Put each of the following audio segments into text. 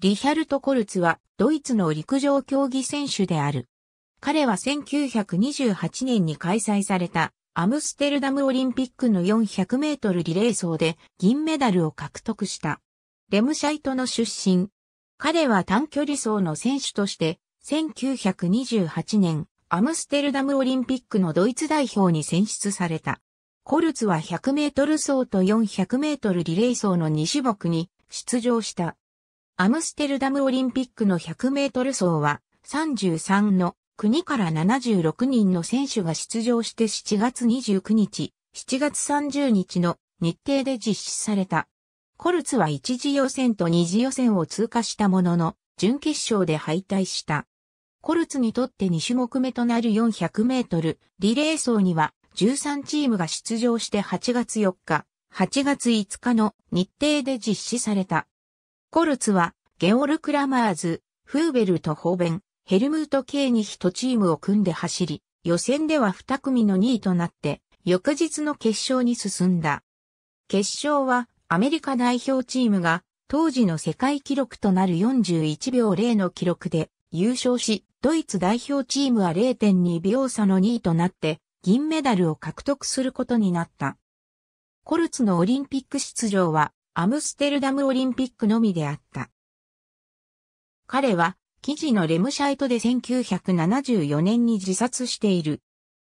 リヒャルト・コルツはドイツの陸上競技選手である。彼は1928年に開催されたアムステルダムオリンピックの400メートルリレー走で銀メダルを獲得した。レムシャイトの出身。彼は短距離走の選手として1928年アムステルダムオリンピックのドイツ代表に選出された。コルツは100メートル走と400メートルリレー走の2種目に出場した。アムステルダムオリンピックの100メートル走は33の国から76人の選手が出場して7月29日、7月30日の日程で実施された。コルツは一次予選と二次予選を通過したものの、準決勝で敗退した。コルツにとって2種目目となる400メートルリレー走には13チームが出場して8月4日、8月5日の日程で実施された。コルツは、ゲオル・クラマーズ、フーベルト・ホーベン、ヘルムート・ケーニヒとチームを組んで走り、予選では2組の2位となって、翌日の決勝に進んだ。決勝は、アメリカ代表チームが、当時の世界記録となる41秒0の記録で優勝し、ドイツ代表チームは0.2秒差の2位となって、銀メダルを獲得することになった。コルツのオリンピック出場はアムステルダムオリンピックのみであった。彼は、記事のレムシャイトで1974年に自殺している。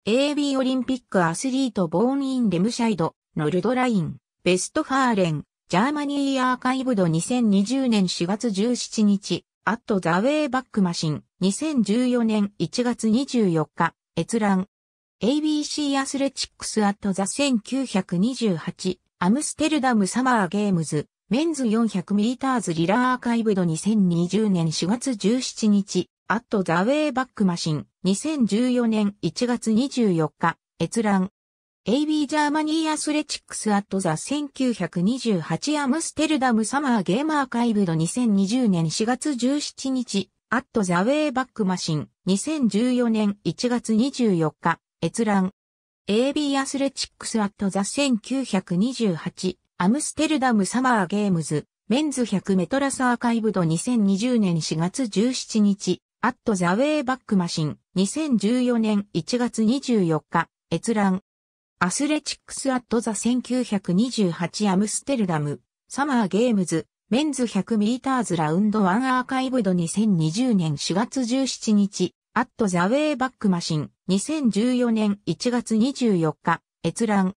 AB オリンピックアスリートボーンインレムシャイド、ノルドライン、ベストファーレン、ジャーマニーアーカイブド2020年4月17日、アットザウェイバックマシン、2014年1月24日、閲覧。ABC アスレチックスアットザ1928アムステルダムサマーゲームズ、メンズ400ミリターズリラーアーカイブド2020年4月17日、アットザウェイバックマシン、2014年1月24日、閲覧。AB ジャーマニーアスレチックスアットザ1928アムステルダムサマーゲームアーカイブド2020年4月17日、アットザウェイバックマシン、2014年1月24日、閲覧。AB アスレチックスアットザ1928アムステルダムサマーゲームズメンズ100メトラスアーカイブド2020年4月17日アットザウェイバックマシン2014年1月24日閲覧アスレチックスアットザ1928アムステルダムサマーゲームズメンズ100ミリターズラウンド1アーカイブド2020年4月17日アットザウェイバックマシン2014年1月24日、閲覧。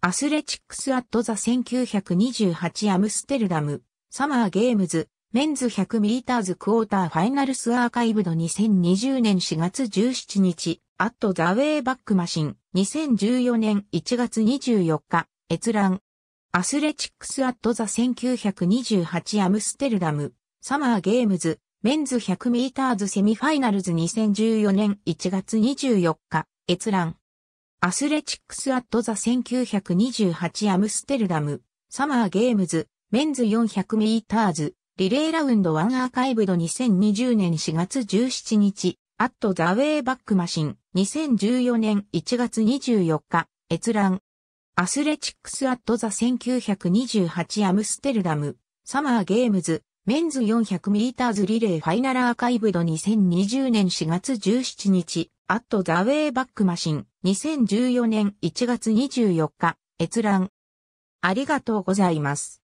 アスレチックスアットザ1928アムステルダム、サマーゲームズ、メンズ100ミリターズクォーターファイナルスアーカイブド2020年4月17日、アットザウェイバックマシン、2014年1月24日、閲覧。アスレチックスアットザ1928アムステルダム、サマーゲームズ、メンズ100ミーターズセミファイナルズ2014年1月24日、閲覧。アスレチックスアットザ1928アムステルダム、サマーゲームズ、メンズ400ミーターズ、リレーラウンド1アーカイブド2020年4月17日、アットザウェイバックマシン、2014年1月24日、閲覧。アスレチックスアットザ1928アムステルダム、サマーゲームズ、メンズ 400m リレーファイナルアーカイブド2020年4月17日、アットザウェイバックマシン、2014年1月24日、閲覧。ありがとうございます。